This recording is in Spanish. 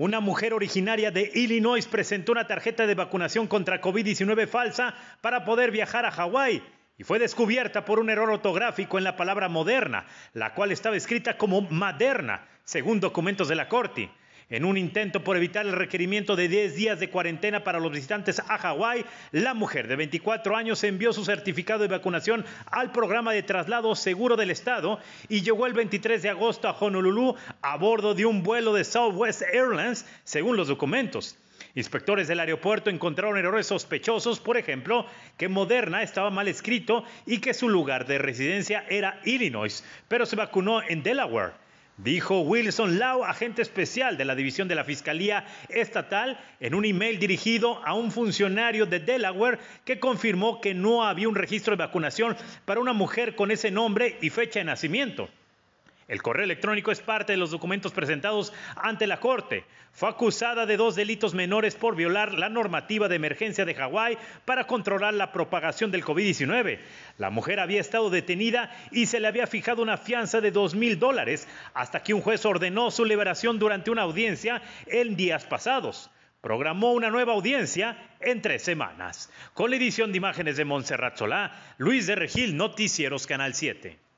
Una mujer originaria de Illinois presentó una tarjeta de vacunación contra COVID-19 falsa para poder viajar a Hawái y fue descubierta por un error ortográfico en la palabra moderna, la cual estaba escrita como maderna, según documentos de la corte. En un intento por evitar el requerimiento de 10 días de cuarentena para los visitantes a Hawái, la mujer de 24 años envió su certificado de vacunación al programa de traslado seguro del Estado y llegó el 23 de agosto a Honolulu a bordo de un vuelo de Southwest Airlines, según los documentos. Inspectores del aeropuerto encontraron errores sospechosos, por ejemplo, que Moderna estaba mal escrito y que su lugar de residencia era Illinois, pero se vacunó en Delaware dijo Wilson Lau, agente especial de la División de la Fiscalía Estatal, en un email dirigido a un funcionario de Delaware que confirmó que no había un registro de vacunación para una mujer con ese nombre y fecha de nacimiento. El correo electrónico es parte de los documentos presentados ante la Corte. Fue acusada de dos delitos menores por violar la normativa de emergencia de Hawái para controlar la propagación del COVID-19. La mujer había estado detenida y se le había fijado una fianza de dos mil dólares hasta que un juez ordenó su liberación durante una audiencia en días pasados. Programó una nueva audiencia en tres semanas. Con la edición de imágenes de Montserrat Solá, Luis de Regil, Noticieros Canal 7.